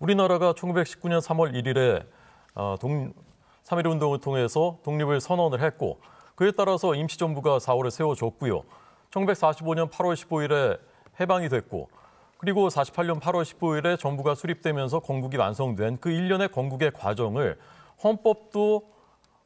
우리나라가 1919년 3월 1일에 동, 3.1 운동을 통해서 독립을 선언을 했고 그에 따라서 임시정부가 4월에 세워졌고요. 1945년 8월 15일에 해방이 됐고 그리고 48년 8월 15일에 정부가 수립되면서 건국이 완성된 그1년의 건국의 과정을 헌법도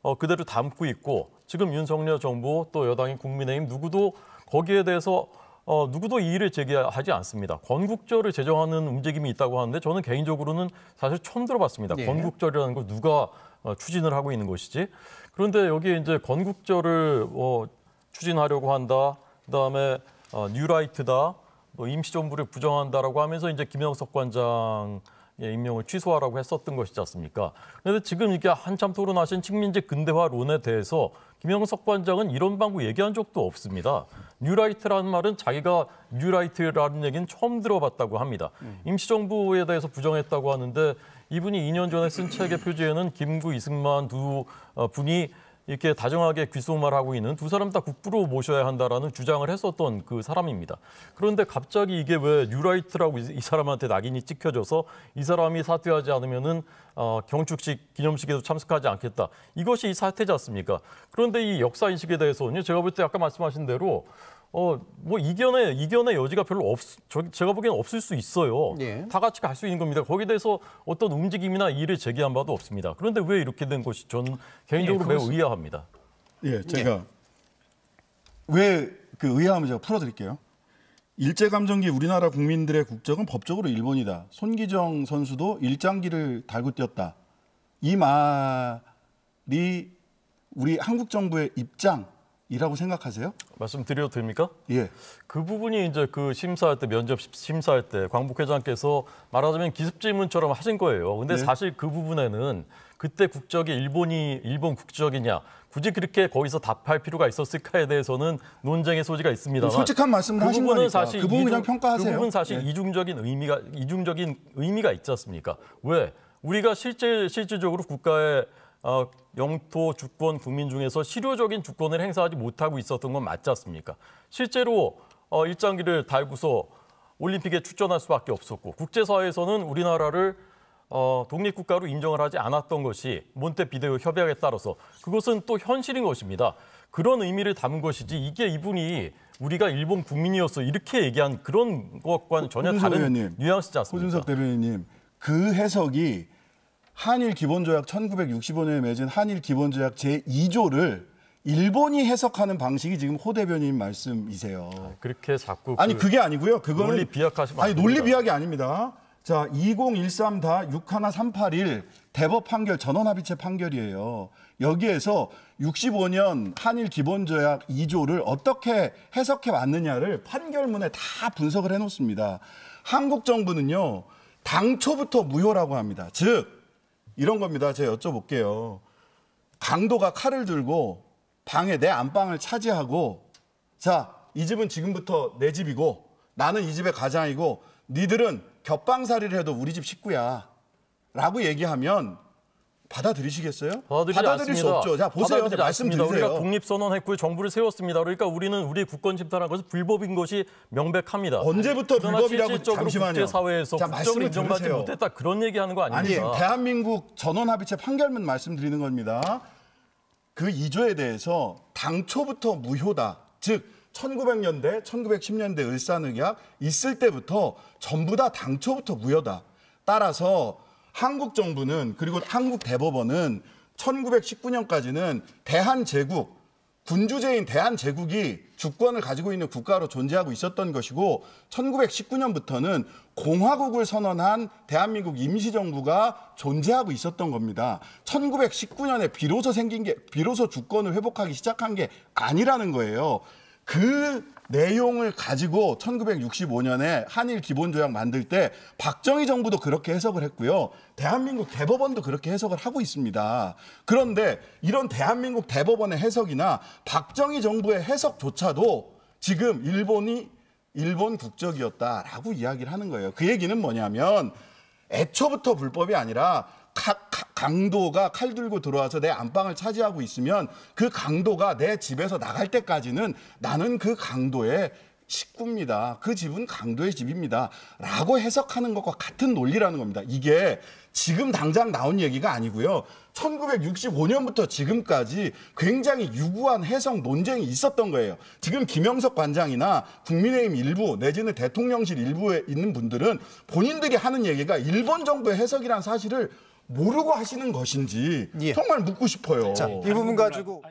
어, 그대로 담고 있고 지금 윤석열 정부 또 여당인 국민의힘 누구도 거기에 대해서 어, 누구도 이의를 제기하지 않습니다. 건국절을 제정하는 움직임이 있다고 하는데 저는 개인적으로는 사실 처음 들어봤습니다. 예. 건국절이라는 걸 누가 어, 추진을 하고 있는 것이지. 그런데 여기에 이제 건국절을 어, 추진하려고 한다. 그다음에 어, 뉴라이트다. 뭐 임시정부를 부정한다라고 하면서 이제 김영석 관장 의 임명을 취소하라고 했었던 것이지 않습니까? 그런데 지금 이게 렇 한참 토론하신 식민지 근대화론에 대해서 김영석 관장은 이런 방구 얘기한 적도 없습니다. 뉴라이트라는 말은 자기가 뉴라이트라는 얘기는 처음 들어봤다고 합니다. 음. 임시정부에 대해서 부정했다고 하는데 이분이 2년 전에 쓴 책의 표지에는 김구, 이승만 두 어, 분이 이렇게 다정하게 귓속말하고 있는 두 사람 다 국부로 모셔야 한다라는 주장을 했었던 그 사람입니다. 그런데 갑자기 이게 왜 뉴라이트라고 이 사람한테 낙인이 찍혀져서 이 사람이 사퇴하지 않으면은 어, 경축식 기념식에도 참석하지 않겠다. 이것이 이 사태지 않습니까? 그런데 이 역사 인식에 대해서는요. 제가 볼 때 아까 말씀하신 대로 어, 뭐 이견의 이견의 여지가 별로 없 저, 제가 보기엔 없을 수 있어요. 예. 다 같이 갈 수 있는 겁니다. 거기에 대해서 어떤 움직임이나 일을 제기한 바도 없습니다. 그런데 왜 이렇게 된 것이 저는 개인적으로 예, 매우 의아합니다. 예, 제가 예. 네. 왜그 의아함을 제가 풀어드릴게요. 일제감정기 우리나라 국민들의 국적은 법적으로 일본이다. 손기정 선수도 일장기를 달고 뛰었다. 이 말이 우리 한국 정부의 입장 이라고 생각하세요? 말씀드려도 됩니까? 예. 그 부분이 이제 그 심사할 때 면접 심사할 때 광복 회장께서 말하자면 기습 질문처럼 하신 거예요. 근데 네. 사실 그 부분에는 그때 국적이 일본이 일본 국적이냐 굳이 그렇게 거기서 답할 필요가 있었을까에 대해서는 논쟁의 소지가 있습니다. 예, 솔직한 말씀을 그 하신 거니 사실 그 부분 그냥 평가하세요. 그 부분 사실 네. 이중적인 의미가 이중적인 의미가 있지 않습니까? 왜 우리가 실제 실질적으로 국가의 어, 영토 주권 국민 중에서 실효적인 주권을 행사하지 못하고 있었던 건 맞지 않습니까? 실제로 어, 일장기를 달고서 올림픽에 출전할 수밖에 없었고 국제사회에서는 우리나라를 어, 독립국가로 인정을 하지 않았던 것이 몬테비데오 협약에 따라서 그것은 또 현실인 것입니다. 그런 의미를 담은 것이지 이게 이분이 우리가 일본 국민이어서 이렇게 얘기한 그런 것과는 전혀 다른 의원님, 뉘앙스지 않습니까? 호준석 대변인님, 그 해석이 한일 기본조약 1965년에 맺은 한일 기본조약 제2조를 일본이 해석하는 방식이 지금 호 대변인 말씀이세요. 아, 그렇게 자꾸 아니 그, 게 아니고요. 그건 논리 비약하시면 아니 논리 비약이 아닙니다. 자, 2013다61381 대법 판결 전원 합의체 판결이에요. 여기에서 65년 한일 기본조약 2조를 어떻게 해석해 왔느냐를 판결문에 다 분석을 해 놓습니다. 한국 정부는요. 당초부터 무효라고 합니다. 즉 이런 겁니다. 제가 여쭤볼게요. 강도가 칼을 들고 방에 내 안방을 차지하고 자, 이 집은 지금부터 내 집이고 나는 이 집의 가장이고 니들은 겹방살이를 해도 우리 집 식구야. 라고 얘기하면 받아들이시겠어요? 받아들이지 받아들일 않습니다. 수 없죠. 자 보세요. 말씀드리세요. 우리가 독립선언했고 정부를 세웠습니다. 그러니까 우리는 우리 국권 침탈한 것은 불법인 것이 명백합니다. 언제부터 불법이라고 잠시만요. 국제사회에서 국정을 인정받지 못했다 그런 얘기하는 거 아닙니까? 아니 대한민국 전원합의체 판결문 말씀드리는 겁니다. 그 2조에 대해서 당초부터 무효다. 즉 1900년대, 1910년대 을산의학 있을 때부터 전부 다 당초부터 무효다. 따라서 한국 정부는 그리고 한국 대법원은 1919년까지는 대한제국 군주제인 대한제국이 주권을 가지고 있는 국가로 존재하고 있었던 것이고 1919년부터는 공화국을 선언한 대한민국 임시정부가 존재하고 있었던 겁니다. 1919년에 비로소 생긴 게 비로소 주권을 회복하기 시작한 게 아니라는 거예요. 그 내용을 가지고 1965년에 한일 기본조약 만들 때 박정희 정부도 그렇게 해석을 했고요. 대한민국 대법원도 그렇게 해석을 하고 있습니다. 그런데 이런 대한민국 대법원의 해석이나 박정희 정부의 해석조차도 지금 일본이 일본 국적이었다라고 이야기를 하는 거예요. 그 얘기는 뭐냐면 애초부터 불법이 아니라 각 강도가 칼 들고 들어와서 내 안방을 차지하고 있으면 그 강도가 내 집에서 나갈 때까지는 나는 그 강도의 식구입니다. 그 집은 강도의 집입니다. 라고 해석하는 것과 같은 논리라는 겁니다. 이게 지금 당장 나온 얘기가 아니고요. 1965년부터 지금까지 굉장히 유구한 해석 논쟁이 있었던 거예요. 지금 김영석 관장이나 국민의힘 일부 내지는 대통령실 일부에 있는 분들은 본인들이 하는 얘기가 일본 정부의 해석이란 사실을 모르고 하시는 것인지 예. 정말 묻고 싶어요. 자, 이 부분 가지고.